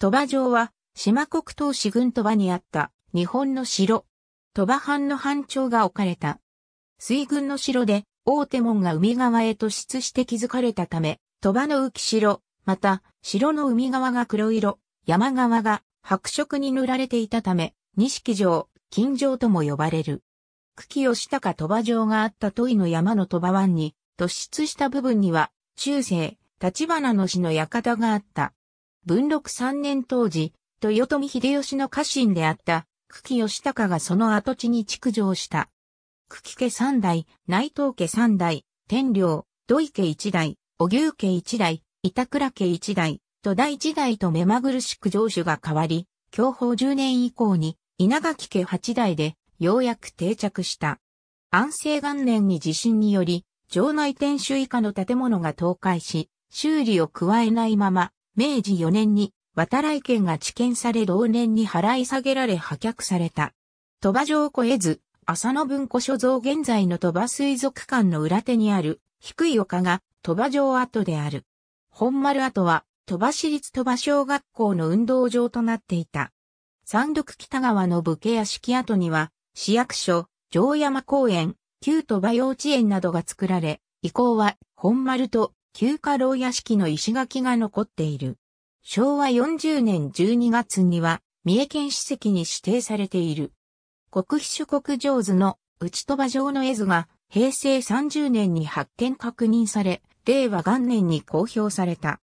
鳥羽城は、島国東市郡鳥羽にあった、日本の城。鳥羽藩の藩庁が置かれた。水軍の城で、大手門が海側へ突出して築かれたため、鳥羽の浮城、また、城の海側が黒色、山側が白色に塗られていたため、錦城、金城とも呼ばれる。久喜義高鳥羽城があった問いの山の鳥羽湾に、突出した部分には、中世、立花の氏の館があった。文禄三年当時、豊臣秀吉の家臣であった、久喜義隆がその跡地に築城した。久喜家三代、内藤家三代、天領、土井家一代、荻生家一代、板倉家一代、都大一代と目まぐるしく城主が変わり、享保十年以降に稲垣家八代でようやく定着した。安政元年に地震により、城内天守以下の建物が倒壊し、修理を加えないまま明治4年に渡来県が治験され同年に払い下げられ破却された。鳥羽城越えず、浅野文庫所蔵現在の鳥羽水族館の裏手にある低い丘が鳥羽城跡である。本丸跡は鳥羽市立鳥羽小学校の運動場となっていた。山陸北川の武家屋敷跡には市役所、城山公園、旧鳥羽幼稚園などが作られ、以降は本丸と旧家老屋敷の石垣が残っている。昭和40年12月には、三重県史跡に指定されている。国主国上図の内鳥羽城の絵図が、平成30年に発見確認され、令和元年に公表された。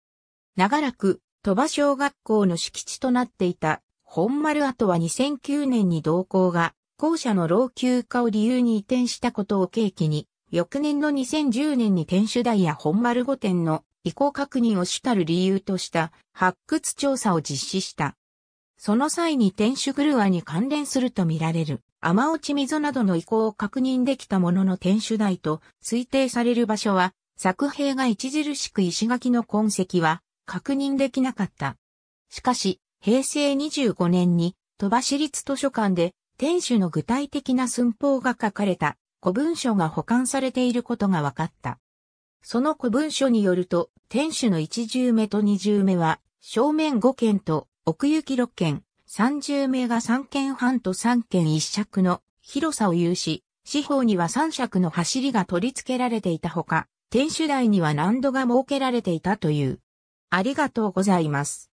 長らく、鳥羽小学校の敷地となっていた、本丸跡は2009年に同校が、校舎の老朽化を理由に移転したことを契機に、翌年の2010年に天守台や本丸御殿の遺構確認を主たる理由とした発掘調査を実施した。その際に天守グルワに関連するとみられる、雨落ち溝などの遺構を確認できたものの天守台と推定される場所は、作兵が著しく石垣の痕跡は確認できなかった。しかし、平成25年に、鳥羽市立図書館で天守の具体的な寸法が書かれた古文書が保管されていることが分かった。その古文書によると、天守の一重目と二重目は、正面五軒と奥行き六軒、三重目が三軒半と三軒一尺の広さを有し、四方には三尺の走りが取り付けられていたほか、天守台には難度が設けられていたという。ありがとうございます。